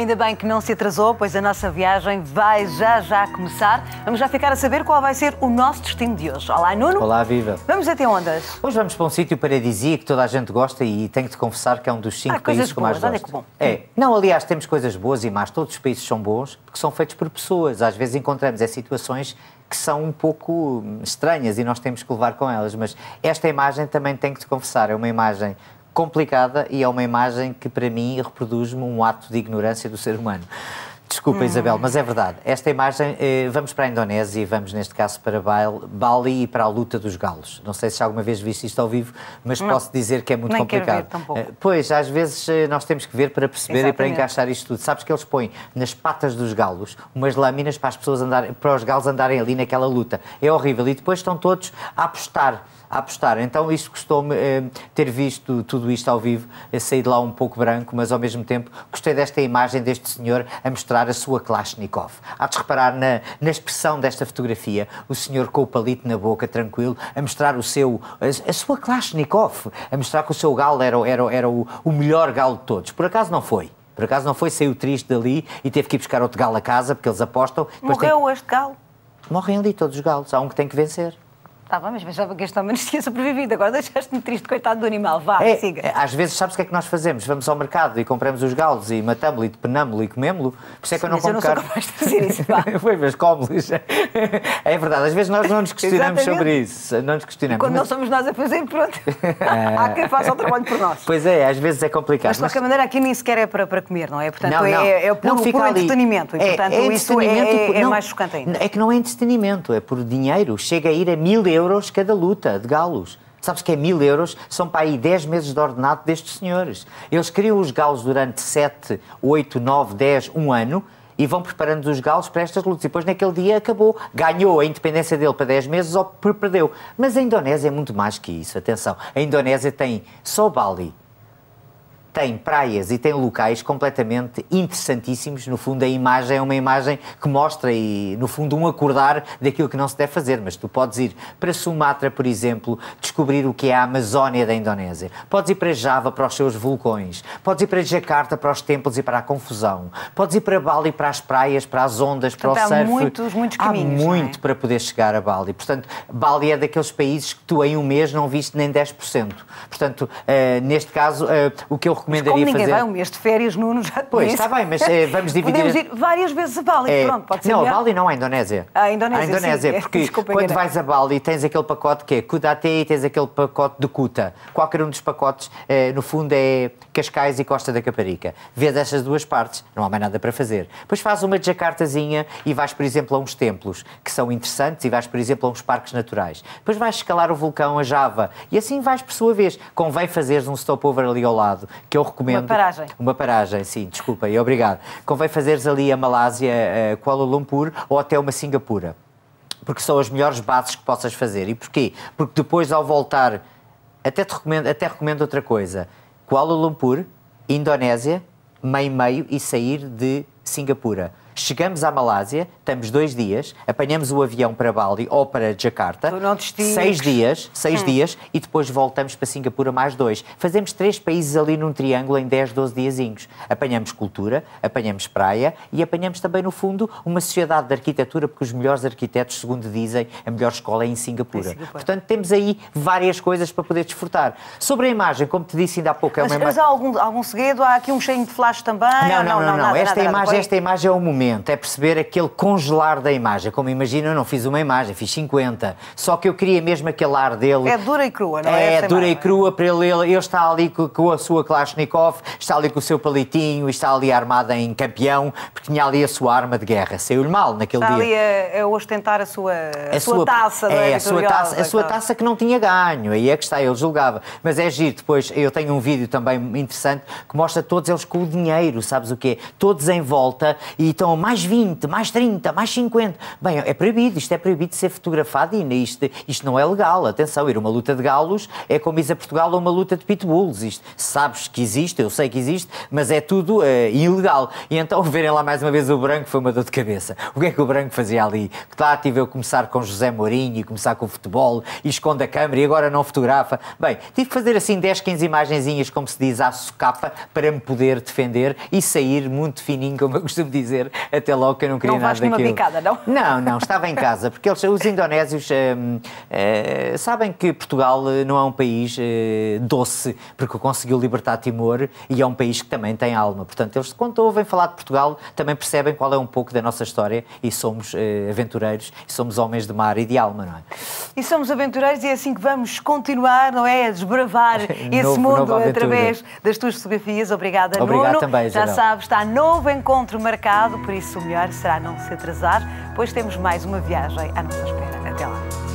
Ainda bem que não se atrasou, pois a nossa viagem vai já já começar. Vamos já ficar a saber qual vai ser o nosso destino de hoje. Olá, Nuno. Olá, Viva. Vamos até ondas. Hoje vamos para um sítio paradisíaco que toda a gente gosta e tenho de confessar que é um dos cinco países que mais boas, gosto. Olha que bom. É. Não, aliás, temos coisas boas e más. Todos os países são bons porque são feitos por pessoas. Às vezes encontramos é situações que são um pouco hum, estranhas e nós temos que levar com elas. Mas esta imagem também tenho que te confessar, é uma imagem complicada e é uma imagem que, para mim, reproduz-me um ato de ignorância do ser humano. Desculpa, hum. Isabel, mas é verdade. Esta imagem, eh, vamos para a Indonésia e vamos, neste caso, para Bali e para a luta dos galos. Não sei se alguma vez viste isto ao vivo, mas não. posso dizer que é muito Nem complicado. Ver, eh, pois, às vezes eh, nós temos que ver para perceber Exatamente. e para encaixar isto tudo. Sabes que eles põem nas patas dos galos umas lâminas para as pessoas andarem, para os galos andarem ali naquela luta. É horrível. E depois estão todos a apostar a apostar. Então isso custou-me eh, ter visto tudo isto ao vivo, sair de lá um pouco branco, mas ao mesmo tempo gostei desta imagem deste senhor a mostrar a sua Kalashnikov. Há de reparar na, na expressão desta fotografia, o senhor com o palito na boca, tranquilo, a mostrar o seu, a, a sua Kalashnikov, a mostrar que o seu galo era, era, era o, o melhor galo de todos. Por acaso não foi. Por acaso não foi, saiu triste dali e teve que ir buscar outro galo a casa, porque eles apostam. Morreu tem... este galo? Morrem ali todos os galos. Há um que tem que vencer. Está bem, mas pensava que este homem não tinha sobrevivido. Agora deixaste-me triste, coitado do animal. Vá, é, siga. É, às vezes, sabes o que é que nós fazemos? Vamos ao mercado e compramos os galos e matamos lo e depenámo-lo e comemos-lo. Por isso é que Sim, eu não como carne. Mas eu não sou capaz de fazer isso, vá. Foi, mas como É verdade, às vezes nós não nos questionamos sobre isso. Não nos questionamos. E quando mas... não somos nós a fazer, pronto. Há quem faça o trabalho por nós. Pois é, às vezes é complicado. Mas de qualquer mas... maneira, aqui nem sequer é para, para comer, não é? Portanto, não, é, não. É, é por, não, fica por ali. entretenimento. E, é, portanto, isso é, é, é, mais chocante ainda. É que não é entretenimento, é por dinheiro. Chega a ir a mil euros euros cada luta de galos. Sabes que é mil euros, são para aí 10 meses de ordenado destes senhores. Eles criam os galos durante 7, 8, 9, 10, um ano e vão preparando os galos para estas lutas. E depois naquele dia acabou. Ganhou a independência dele para 10 meses ou perdeu. Mas a Indonésia é muito mais que isso, atenção. A Indonésia tem só Bali, tem praias e tem locais completamente interessantíssimos. No fundo, a imagem é uma imagem que mostra e, no fundo, um acordar daquilo que não se deve fazer. Mas tu podes ir para Sumatra, por exemplo, descobrir o que é a Amazónia da Indonésia. Podes ir para Java, para os seus vulcões. Podes ir para Jakarta, para os templos e para a confusão. Podes ir para Bali, para as praias, para as ondas, para Portanto, o surf. Há muitos, muitos caminhos. Há é? muito é? para poder chegar a Bali. Portanto, Bali é daqueles países que tu em um mês não viste nem 10%. Portanto, uh, neste caso, uh, o que eu recomendaria mas como ninguém fazer. vai um mês de férias, Nuno, já Pois, está bem, mas é, vamos dividir. Podemos ir várias vezes a Bali, é... pronto, pode ser. Não, melhor. a Bali não, a Indonésia. Ah, a Indonésia. A Indonésia, sim, é, porque é, quando vais a Bali tens aquele pacote que é Kudate e tens aquele pacote de Kuta. Qualquer um dos pacotes, eh, no fundo, é Cascais e Costa da Caparica. Vês estas duas partes, não há mais nada para fazer. Depois faz uma jacartazinha e vais, por exemplo, a uns templos que são interessantes e vais, por exemplo, a uns parques naturais. Depois vais escalar o vulcão, a Java, e assim vais por sua vez. Convém fazeres um stopover ali ao lado, que eu recomendo. Uma paragem. Uma paragem, sim, desculpa, e obrigado. Convém fazeres ali a Malásia, a eh, Kuala Lumpur ou até uma Singapura. Porque são as melhores bases que possas fazer. E porquê? Porque depois, ao voltar, até te recomendo, até recomendo outra coisa. Kuala Lumpur, Indonésia, meio-meio e sair de Singapura Chegamos à Malásia, estamos dois dias, apanhamos o avião para Bali ou para Jakarta, seis dias, seis hum. dias, e depois voltamos para Singapura mais dois. Fazemos três países ali num triângulo em 10, 12 diazinhos. Apanhamos cultura, apanhamos praia e apanhamos também, no fundo, uma sociedade de arquitetura, porque os melhores arquitetos, segundo dizem, a melhor escola é em Singapura. Portanto, temos aí várias coisas para poder desfrutar. Sobre a imagem, como te disse ainda há pouco, é uma mas, Mas há algum, algum segredo? Há aqui um cheio de flash também? Não, não, não, não, não, não. Nada, esta, nada, imagem, esta imagem é o um momento momento, é perceber aquele congelar da imagem. É como imagina, eu não fiz uma imagem, fiz 50. Só que eu queria mesmo aquele ar dele. É dura e crua, não é? É dura imagem. e crua para ele, ele. Ele está ali com, com a sua Kalashnikov, está ali com o seu palitinho, está ali armado em campeão, porque tinha ali a sua arma de guerra. Saiu-lhe mal naquele está dia. Está ali a, a, ostentar a sua, a, a sua, taça, é, é a sua taça, a sua taça então. que não tinha ganho. Aí é que está, ele julgava. Mas é giro, depois eu tenho um vídeo também interessante que mostra todos eles com o dinheiro, sabes o quê? Todos em volta e estão mais 20, mais 30, mais 50. Bem, é proibido, isto é proibido de ser fotografado e isto, isto não é legal. Atenção, ir uma luta de galos é como ir a Portugal a uma luta de pitbulls. Isto, sabes que existe, eu sei que existe, mas é tudo eh, ilegal. E então verem lá mais uma vez o branco foi uma dor de cabeça. O que é que o branco fazia ali? Lá tive eu começar com José Mourinho e começar com o futebol e esconde a câmera e agora não fotografa. Bem, tive que fazer assim 10, 15 imagenzinhas, como se diz, à socapa para me poder defender e sair muito fininho, como eu costumo dizer, até logo que eu não queria não nada daquilo. Não vais picada, não? Não, não, estava em casa, porque eles, os indonésios hum, eh, sabem que Portugal eh, não é um país eh, doce, porque conseguiu libertar Timor e é um país que também tem alma. Portanto, eles quando ouvem falar de Portugal também percebem qual é um pouco da nossa história e somos aventureiros, e somos homens de mar e de alma, não é? E somos aventureiros e é assim que vamos continuar, não é? A desbravar esse novo, mundo através das tuas fotografias. Obrigada, Obrigado Nuno. Também, Já sabes, está novo encontro marcado, por isso o melhor será não se atrasar, pois temos mais uma viagem à nossa espera. Até lá.